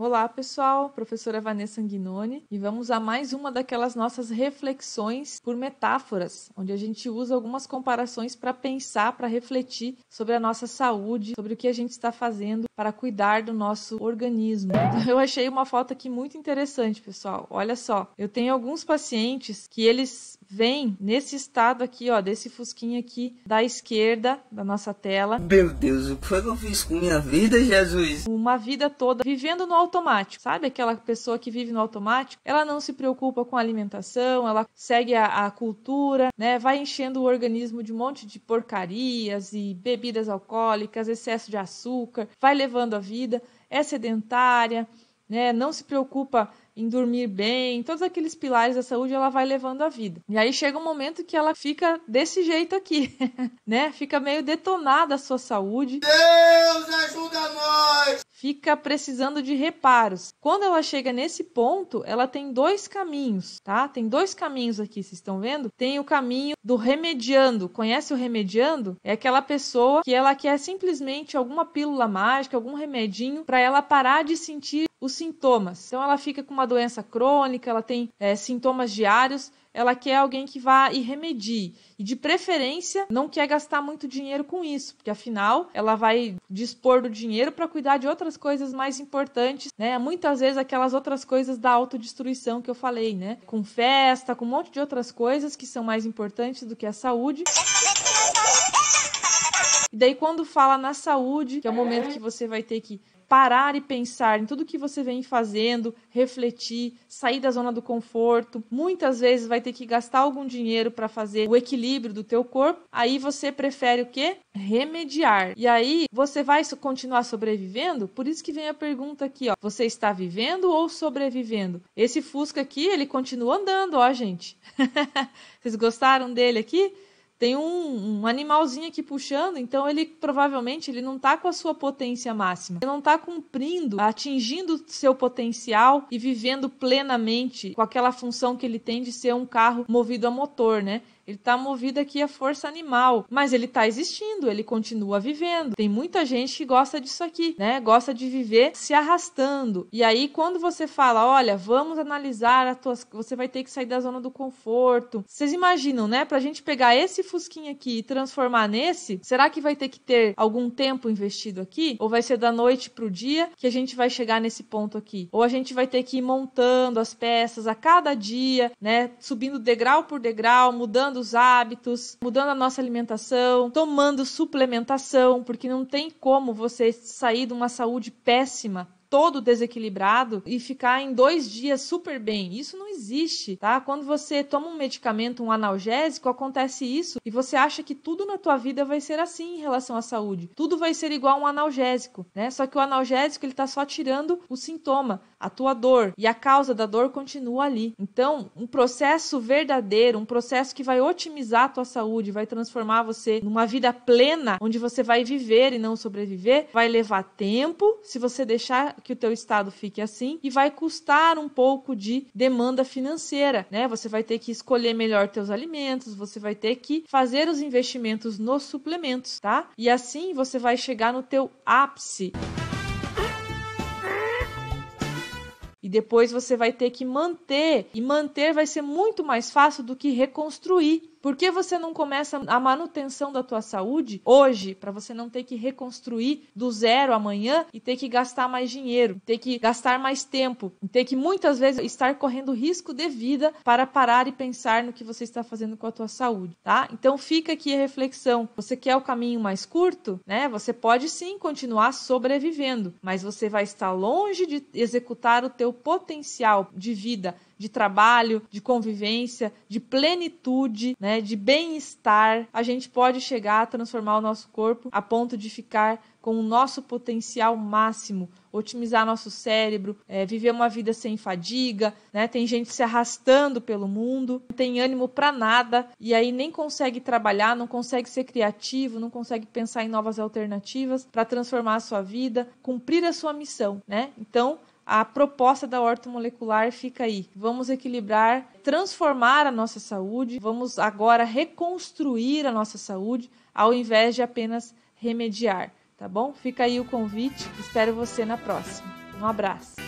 Olá, pessoal. Professora Vanessa Anguinone e vamos a mais uma daquelas nossas reflexões por metáforas, onde a gente usa algumas comparações para pensar, para refletir sobre a nossa saúde, sobre o que a gente está fazendo para cuidar do nosso organismo. Eu achei uma foto aqui muito interessante, pessoal. Olha só, eu tenho alguns pacientes que eles vem nesse estado aqui, ó, desse fusquinha aqui da esquerda da nossa tela. Meu Deus, o que foi que eu fiz com minha vida, Jesus? Uma vida toda vivendo no automático, sabe? Aquela pessoa que vive no automático, ela não se preocupa com a alimentação, ela segue a, a cultura, né? Vai enchendo o organismo de um monte de porcarias e bebidas alcoólicas, excesso de açúcar, vai levando a vida, é sedentária, né? Não se preocupa em dormir bem, todos aqueles pilares da saúde, ela vai levando a vida. E aí chega um momento que ela fica desse jeito aqui, né? Fica meio detonada a sua saúde. Deus ajuda nós! Fica precisando de reparos. Quando ela chega nesse ponto, ela tem dois caminhos, tá? Tem dois caminhos aqui, vocês estão vendo? Tem o caminho do remediando. Conhece o remediando? É aquela pessoa que ela quer simplesmente alguma pílula mágica, algum remedinho para ela parar de sentir os sintomas. Então, ela fica com uma doença crônica, ela tem é, sintomas diários, ela quer alguém que vá e remedie. E de preferência, não quer gastar muito dinheiro com isso, porque afinal ela vai dispor do dinheiro para cuidar de outras coisas mais importantes, né? Muitas vezes aquelas outras coisas da autodestruição que eu falei, né? Com festa, com um monte de outras coisas que são mais importantes do que a saúde. E daí, quando fala na saúde, que é o momento que você vai ter que parar e pensar em tudo que você vem fazendo, refletir, sair da zona do conforto. Muitas vezes vai ter que gastar algum dinheiro para fazer o equilíbrio do teu corpo. Aí você prefere o quê? Remediar. E aí você vai continuar sobrevivendo? Por isso que vem a pergunta aqui, ó. Você está vivendo ou sobrevivendo? Esse Fusca aqui, ele continua andando, ó, gente. Vocês gostaram dele aqui? tem um, um, animalzinho aqui puxando, então ele provavelmente ele não está com a sua potência máxima. Ele não está cumprindo, atingindo seu potencial e vivendo plenamente com aquela função que ele tem de ser um carro movido a motor, né? Ele está movido aqui a força animal, mas ele está existindo, ele continua vivendo. Tem muita gente que gosta disso aqui, né? Gosta de viver se arrastando. E aí quando você fala, olha, vamos analisar a tua, você vai ter que sair da zona do conforto. Vocês imaginam, né? Para a gente pegar esse fusquinha aqui e transformar nesse, será que vai ter que ter algum tempo investido aqui ou vai ser da noite para o dia que a gente vai chegar nesse ponto aqui? Ou a gente vai ter que ir montando as peças a cada dia, né? Subindo degrau por degrau, mudando os hábitos, mudando a nossa alimentação, tomando suplementação, porque não tem como você sair de uma saúde péssima todo desequilibrado e ficar em dois dias super bem. Isso não existe, tá? Quando você toma um medicamento, um analgésico, acontece isso e você acha que tudo na tua vida vai ser assim em relação à saúde. Tudo vai ser igual um analgésico, né? Só que o analgésico ele tá só tirando o sintoma, a tua dor e a causa da dor continua ali. Então, um processo verdadeiro, um processo que vai otimizar a tua saúde, vai transformar você numa vida plena, onde você vai viver e não sobreviver, vai levar tempo se você deixar que o teu estado fique assim e vai custar um pouco de demanda financeira, né? Você vai ter que escolher melhor teus alimentos, você vai ter que fazer os investimentos nos suplementos, tá? E assim você vai chegar no teu ápice. e depois você vai ter que manter, e manter vai ser muito mais fácil do que reconstruir. Por que você não começa a manutenção da tua saúde hoje para você não ter que reconstruir do zero amanhã e ter que gastar mais dinheiro, ter que gastar mais tempo, ter que muitas vezes estar correndo risco de vida para parar e pensar no que você está fazendo com a tua saúde, tá? Então fica aqui a reflexão. Você quer o caminho mais curto, né? Você pode sim continuar sobrevivendo, mas você vai estar longe de executar o teu potencial de vida de trabalho, de convivência, de plenitude, né, de bem-estar, a gente pode chegar a transformar o nosso corpo a ponto de ficar com o nosso potencial máximo, otimizar nosso cérebro, é, viver uma vida sem fadiga, né? Tem gente se arrastando pelo mundo, não tem ânimo para nada e aí nem consegue trabalhar, não consegue ser criativo, não consegue pensar em novas alternativas para transformar a sua vida, cumprir a sua missão, né? Então a proposta da molecular fica aí. Vamos equilibrar, transformar a nossa saúde, vamos agora reconstruir a nossa saúde, ao invés de apenas remediar, tá bom? Fica aí o convite, espero você na próxima. Um abraço.